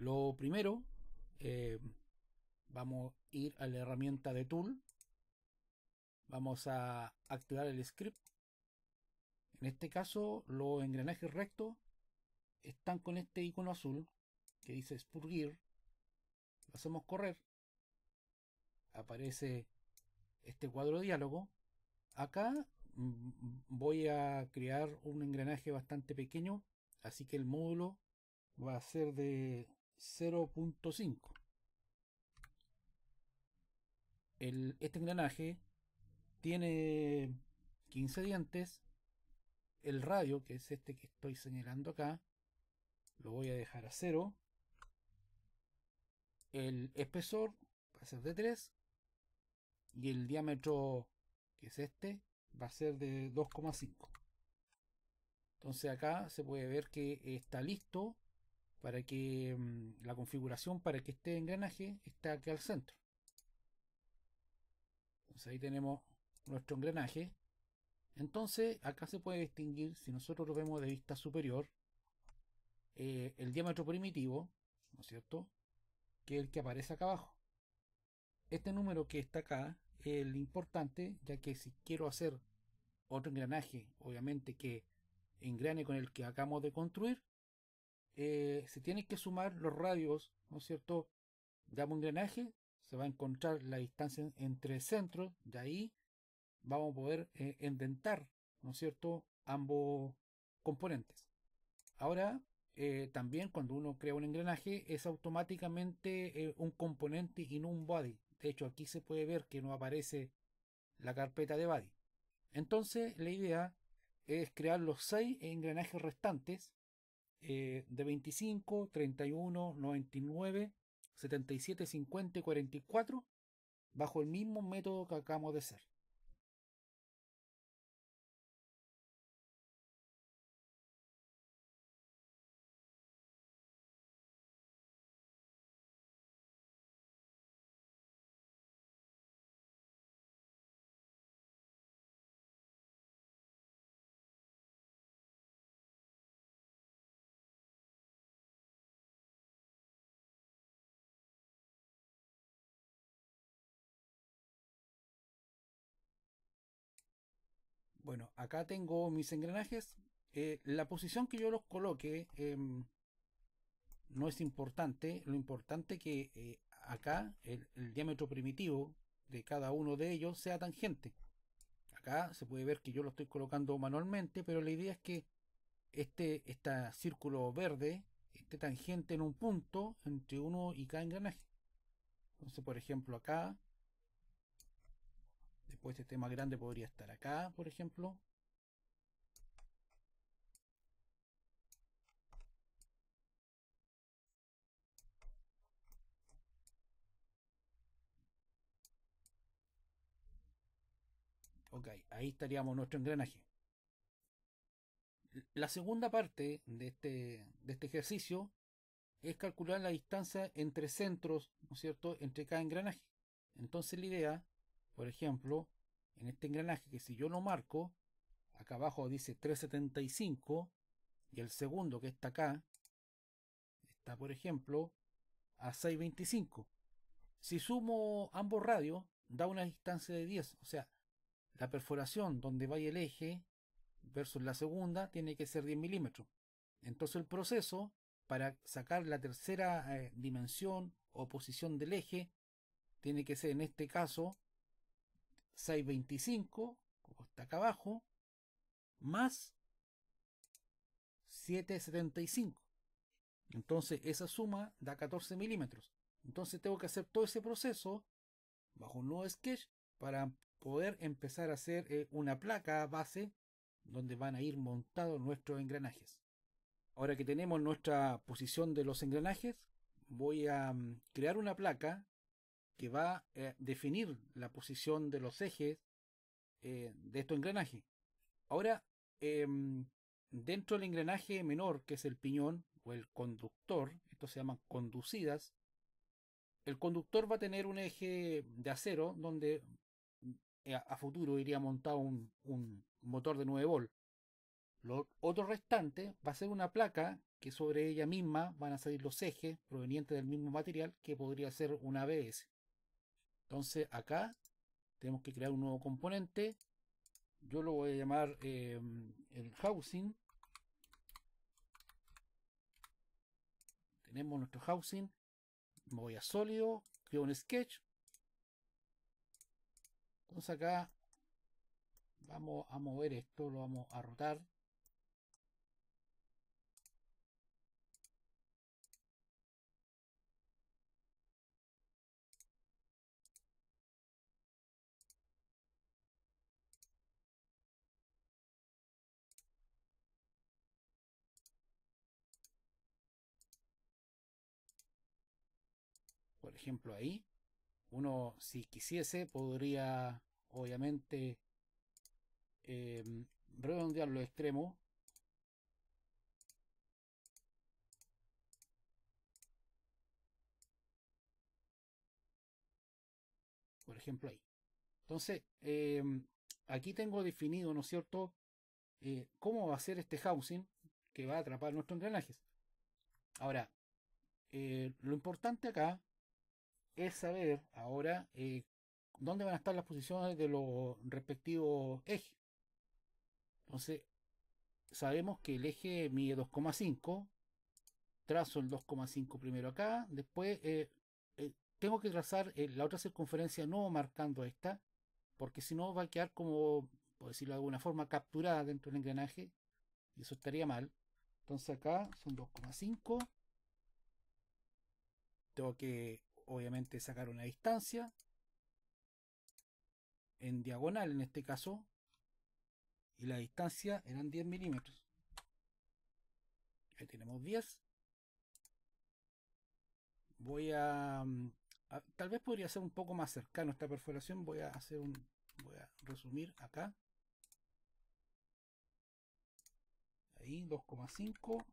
Lo primero, eh, vamos a ir a la herramienta de Tool. Vamos a activar el script. En este caso, los engranajes rectos están con este icono azul que dice Spurgear, Lo hacemos correr. Aparece este cuadro de diálogo. Acá mm, voy a crear un engranaje bastante pequeño, así que el módulo va a ser de 0.5. Este engranaje tiene 15 dientes. El radio, que es este que estoy señalando acá, lo voy a dejar a 0. El espesor va a ser de 3. Y el diámetro, que es este, va a ser de 2,5. Entonces acá se puede ver que está listo para que mm, la configuración para que este engranaje está acá al centro entonces ahí tenemos nuestro engranaje entonces acá se puede distinguir si nosotros lo vemos de vista superior eh, el diámetro primitivo ¿no es cierto? que es el que aparece acá abajo este número que está acá es el importante ya que si quiero hacer otro engranaje obviamente que engrane con el que acabamos de construir si eh, se tienen que sumar los radios, ¿no es cierto?, de engranaje, se va a encontrar la distancia entre centros, de ahí vamos a poder eh, indentar, ¿no es cierto?, ambos componentes. Ahora, eh, también cuando uno crea un engranaje, es automáticamente eh, un componente y no un body. De hecho, aquí se puede ver que no aparece la carpeta de body. Entonces, la idea es crear los seis engranajes restantes eh, de 25, 31, 99, 77, 50 y 44 bajo el mismo método que acabamos de hacer. Bueno, acá tengo mis engranajes. Eh, la posición que yo los coloque em, no es importante. Lo importante que eh, acá el, diámetro primitivo de cada uno de ellos sea tangente. Acá se puede ver que yo lo estoy colocando manualmente, pero la idea es que este, este círculo verde esté tangente en un punto entre uno y cada engranaje. Entonces, por ejemplo, acá pues este tema grande podría estar acá, por ejemplo. Ok, ahí estaríamos nuestro engranaje. La segunda parte de este, de este ejercicio es calcular la distancia entre centros, ¿no es cierto?, entre cada engranaje. Entonces la idea por ejemplo, en este engranaje que si yo lo marco, acá abajo dice 375 y el segundo que está acá, está por ejemplo a 625. Si sumo ambos radios, da una distancia de 10, o sea, la perforación donde vaya el eje versus la segunda tiene que ser 10 milímetros. Entonces el proceso para sacar la tercera eh, dimensión o posición del eje tiene que ser en este caso 625, como está acá abajo, más 775. Entonces esa suma da 14 milímetros. Entonces tengo que hacer todo ese proceso bajo un nuevo sketch para poder empezar a hacer eh, una placa base donde van a ir montados nuestros engranajes. Ahora que tenemos nuestra posición de los engranajes, voy a mm, crear una placa que va a eh, definir la posición de los ejes eh, de estos engranajes. Ahora, em, dentro del engranaje menor, que es el piñón o el conductor, estos se llaman conducidas, el conductor va a tener un eje de acero donde eh, a, futuro iría montado un, motor de 9 volt. Lo otro restante va a ser una placa que sobre ella misma van a salir los ejes provenientes del mismo material que podría ser una ABS. Entonces acá tenemos que crear un nuevo componente. Yo lo voy a llamar em, el housing. Tenemos nuestro housing. Me voy a sólido, creo un sketch. Entonces acá vamos a mover esto, lo vamos a rotar. ejemplo ahí. Uno, si quisiese, podría, obviamente, em, redondear los extremos. Por ejemplo, ahí. Entonces, em, aquí tengo definido, ¿no es cierto?, eh, cómo va a ser este housing que va a atrapar nuestros engranajes. Ahora, eh, lo importante acá es saber ahora eh, dónde van a estar las posiciones de los respectivos ejes. Entonces, sabemos que el eje mide 2,5. Trazo el 2,5 primero acá. Después eh, eh, tengo que trazar la otra circunferencia no marcando esta. Porque si no va a quedar como, por decirlo de alguna forma, capturada dentro del engranaje. Y eso estaría mal. Entonces acá son 2,5. Tengo que obviamente sacar una distancia en diagonal en este caso y la distancia eran 10 milímetros ahí tenemos 10 voy mm, a, tal vez podría ser un poco más cercano esta perforación voy a hacer un voy a resumir acá ahí 2,5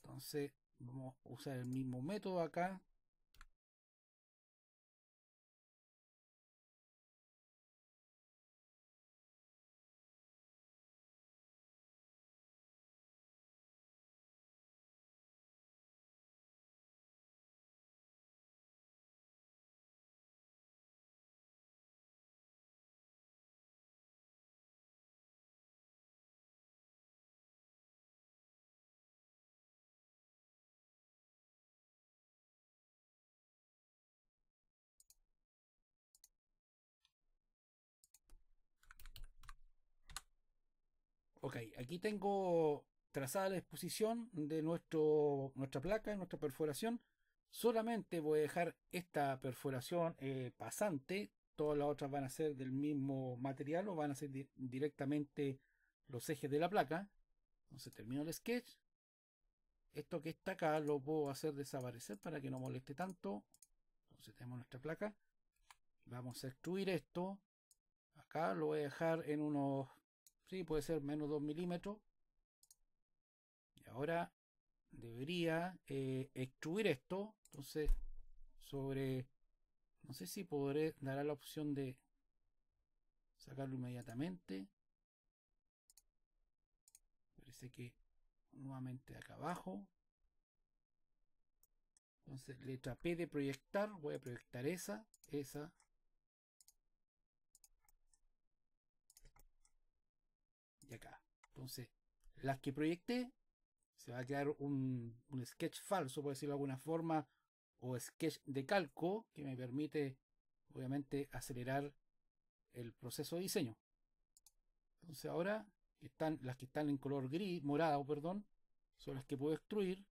Entonces vamos a usar el mismo método acá. aquí tengo trazada la exposición de nuestro, nuestra placa, nuestra perforación. Solamente voy a dejar esta perforación eh, pasante. Todas las otras van a ser del mismo material o van a ser directamente los ejes de la placa. Entonces termino el sketch. Esto que está acá lo puedo hacer desaparecer para que no moleste tanto. Entonces tenemos nuestra placa. Vamos a extruir esto. Acá lo voy a dejar en unos Sí, puede ser menos 2 milímetros. Y ahora debería eh, extruir esto. Entonces, sobre... No sé si podré, dará la opción de sacarlo inmediatamente. Parece que nuevamente acá abajo. Entonces, letra P de proyectar. Voy a proyectar esa, esa, Entonces, las que proyecté, se va a quedar un, sketch falso, por decirlo de alguna forma, o sketch de calco, que me permite, obviamente, acelerar el proceso de diseño. Entonces ahora están las que están en color gris, morado, perdón, son las que puedo extruir.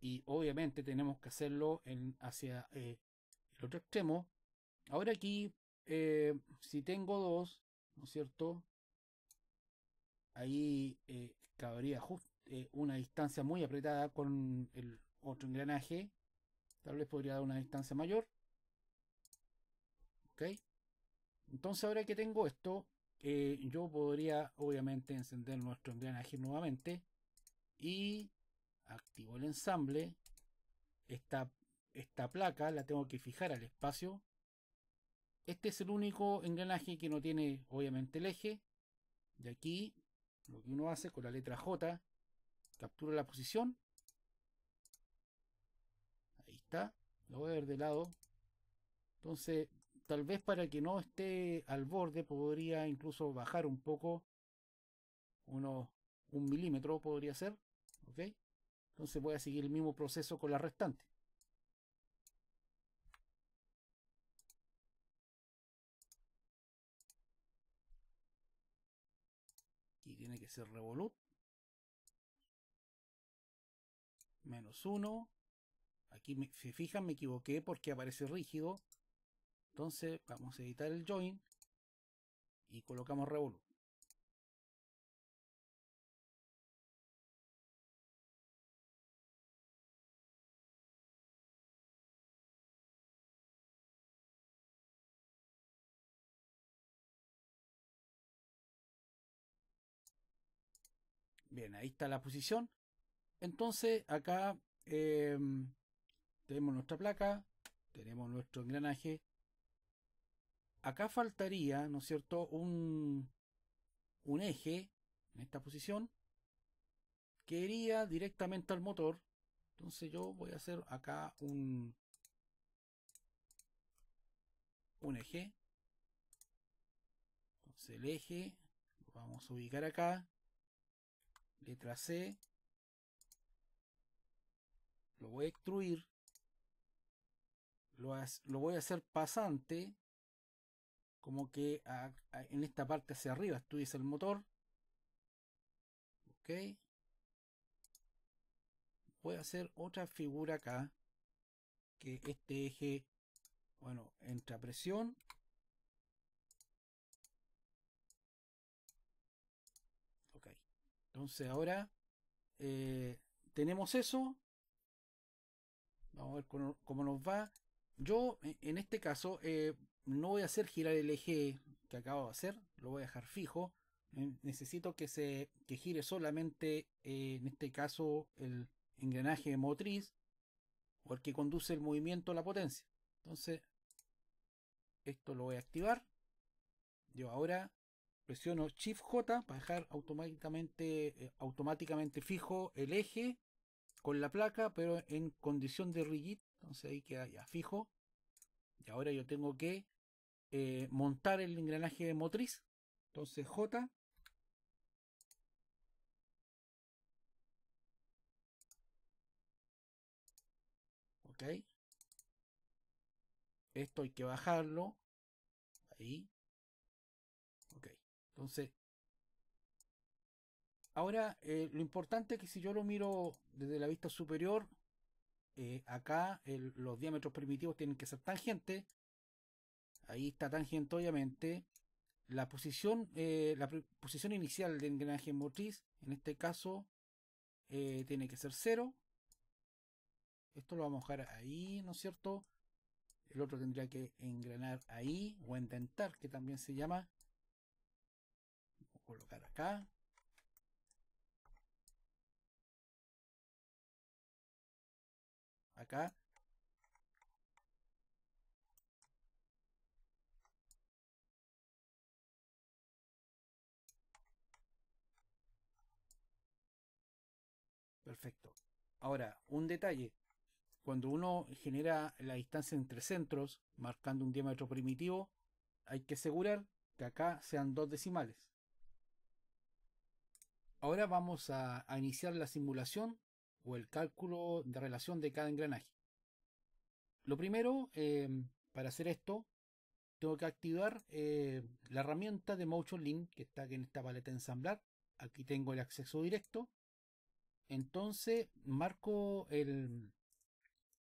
Y obviamente tenemos que hacerlo en, hacia eh, el otro extremo. Ahora aquí, eh, si tengo dos, ¿no es cierto? Ahí eh, cabría eh, una distancia muy apretada con el otro engranaje. Tal vez podría dar una distancia mayor. ¿Ok? Entonces ahora que tengo esto, yo podría obviamente encender nuestro engranaje nuevamente. Y activo el ensamble. está esta placa la tengo que fijar al espacio. Este es el único engranaje que no tiene obviamente el eje. de aquí lo que uno hace con la letra J, captura la posición. Ahí está. Lo voy a ver de lado. Entonces, tal vez para que no esté al borde, podría incluso bajar un poco. Unos un milímetro podría ser. ¿Ok? Entonces voy a seguir el mismo proceso con la restante. que ser revolut. Menos 1. Aquí, se fijan, me equivoqué porque aparece rígido. Entonces, vamos a editar el join y colocamos revolut. Bien, ahí está la posición. Entonces, acá em, tenemos nuestra placa, tenemos nuestro engranaje. Acá faltaría, ¿no es cierto?, un, eje en esta posición que iría directamente al motor. Entonces yo voy a hacer acá un, un eje. Entonces el eje lo vamos a ubicar acá letra C, lo voy a extruir, lo, voy a hacer pasante, como que en esta parte hacia arriba estuviese el motor, ok, voy a hacer otra figura acá, que este eje, bueno, entra presión, Entonces ahora eh, tenemos eso. Vamos a ver cómo, nos va. Yo e, en este caso eh, no voy a hacer girar el eje que acabo de hacer. Lo voy a dejar fijo. Necesito que se que gire solamente eh, en este caso el engranaje motriz o el que conduce el movimiento a la potencia. Entonces esto lo voy a activar. Yo ahora presiono Shift J para dejar automáticamente, eh, automáticamente fijo el eje con la placa, pero en condición de rigid. Entonces ahí queda ya fijo. Y ahora yo tengo que eh, montar el engranaje de motriz. Entonces J. Ok. Esto hay que bajarlo. Ahí. Entonces, ahora eh, lo importante es que si yo lo miro desde la vista superior, eh, acá los diámetros primitivos tienen que ser tangentes. Ahí está tangente, obviamente. La posición, eh, la posición inicial del engranaje motriz, en este caso, tiene que ser cero. Esto lo vamos a dejar ahí, ¿no es cierto? El otro tendría que engranar ahí o intentar, que también se llama colocar acá. Acá. Perfecto. Ahora, un detalle. Cuando uno genera la distancia entre centros, marcando un diámetro primitivo, hay que asegurar que acá sean dos decimales. Ahora vamos a, iniciar la simulación o el cálculo de relación de cada engranaje. Lo primero, em, para hacer esto, tengo que activar eh, la herramienta de Motion Link que está aquí en esta paleta de ensamblar. Aquí tengo el acceso directo. Entonces marco el,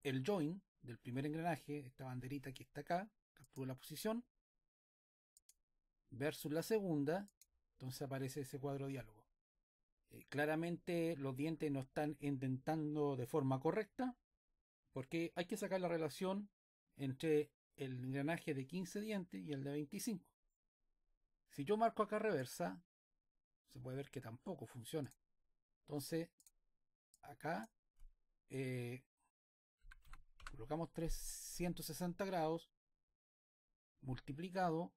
el join del primer engranaje, esta banderita que está acá, capturo la posición, versus la segunda, entonces aparece ese cuadro de diálogo. Eh, claramente los dientes no están indentando de forma correcta, porque hay que sacar la relación entre el engranaje de 15 dientes y el de 25. Si yo marco acá reversa, se puede ver que tampoco funciona. Entonces, acá eh, colocamos 360 grados multiplicado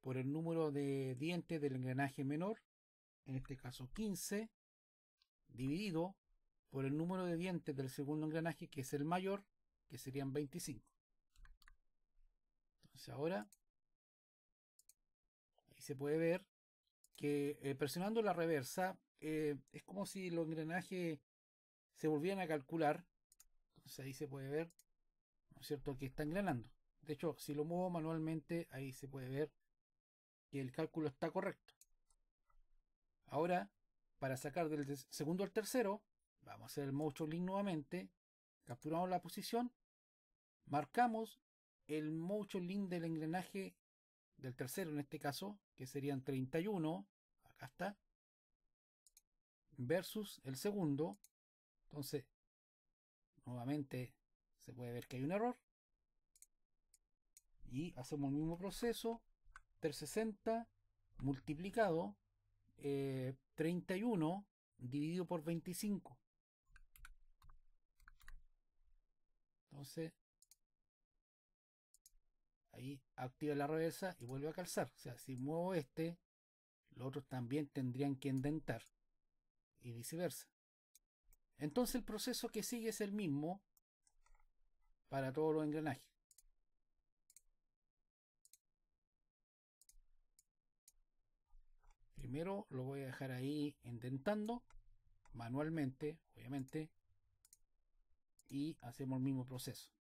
por el número de dientes del engranaje menor en este caso 15, dividido por el número de dientes del segundo engranaje, que es el mayor, que serían 25. Entonces ahora, ahí se puede ver que eh, presionando la reversa, eh, es como si los engranajes se volvieran a calcular. Entonces ahí se puede ver, ¿no es cierto?, que está engranando. De hecho, si lo muevo manualmente, ahí se puede ver que el cálculo está correcto. Ahora, para sacar del segundo al tercero, vamos a hacer el motion link nuevamente, capturamos la posición, marcamos el motion link del engranaje del tercero en este caso, que serían 31, acá está, versus el segundo, entonces nuevamente se puede ver que hay un error, y hacemos el mismo proceso, 360 multiplicado 31 eh, dividido por 25. Entonces, ahí activa la reversa y vuelve a calzar. O sea, si muevo este, los otros también tendrían que indentar y viceversa. Entonces el proceso que sigue es el mismo para todos los engranajes. primero lo voy a dejar ahí intentando manualmente obviamente y hacemos el mismo proceso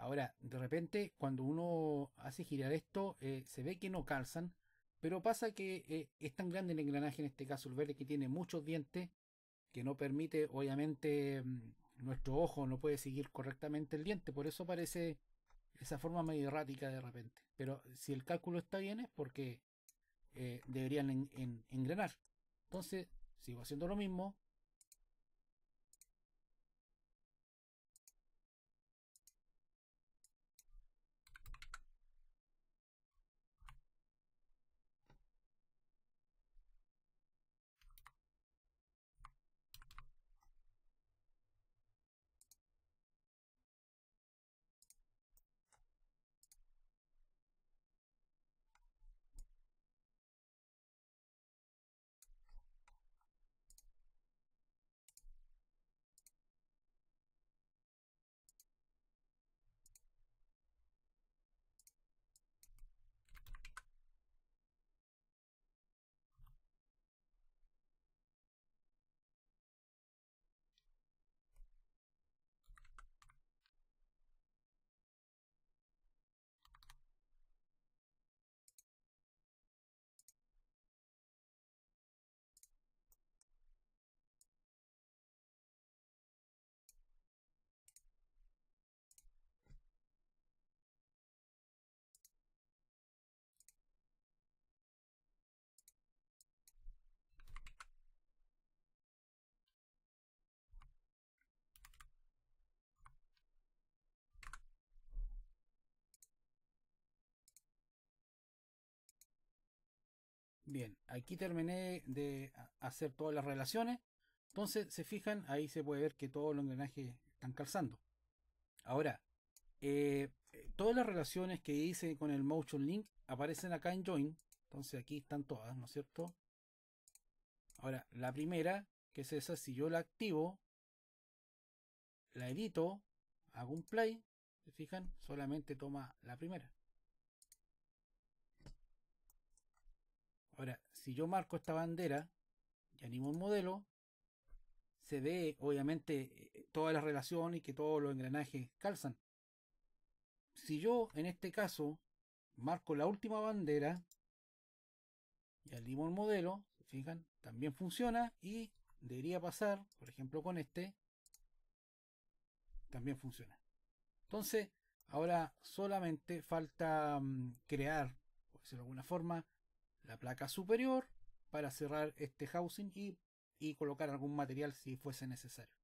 Ahora, de repente, cuando uno hace girar esto, eh, se ve que no calzan, pero pasa que eh, es tan grande el engranaje, en este caso el verde, que tiene muchos dientes, que no permite, obviamente, mm, nuestro ojo no puede seguir correctamente el diente, por eso parece esa forma medio errática de repente. Pero si el cálculo está bien es porque eh, deberían engranar. Entonces, sigo haciendo lo mismo, Bien, aquí terminé de hacer todas las relaciones. Entonces, se fijan, ahí se puede ver que todos los engranajes están calzando. Ahora, eh, eh, todas las relaciones que hice con el Motion Link aparecen acá en Join. Entonces, aquí están todas, ¿no es cierto? Ahora, la primera, que es esa, si yo la activo, la edito, hago un play, se fijan, solamente toma la primera. si yo marco esta bandera y animo un modelo, se ve obviamente eh, toda la relación y que todos los engranajes calzan. Si yo en este caso marco la última bandera y animo el modelo, se fijan, también funciona y debería pasar, por ejemplo con este, también funciona. Entonces, ahora solamente falta mm, crear, por decirlo de alguna forma, la placa superior para cerrar este housing y, y colocar algún material si fuese necesario.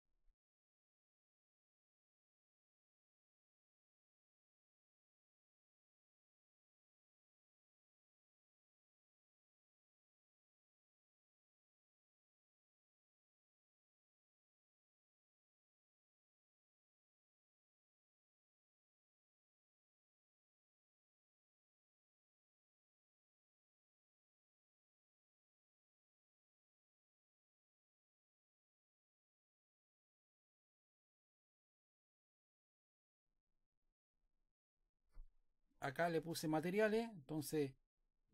acá le puse materiales, entonces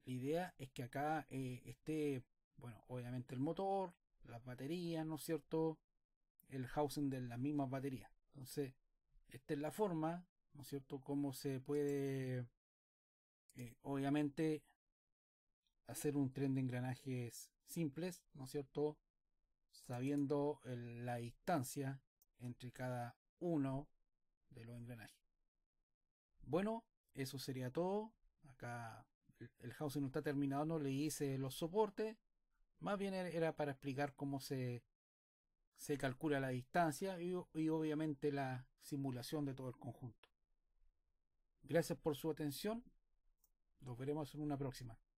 la idea es que acá eh, esté, bueno, obviamente el motor, las baterías, ¿no es cierto? El housing de las mismas baterías. Entonces, esta es la forma, ¿no es cierto? Cómo se puede, eh, obviamente, hacer un tren de engranajes simples, ¿no es cierto? Sabiendo la distancia entre cada uno de los engranajes. Bueno, eso sería todo. Acá el housing no está terminado, no le hice los soportes. Más bien era para explicar cómo se, se calcula la distancia y, y obviamente la simulación de todo el conjunto. Gracias por su atención. Nos veremos en una próxima.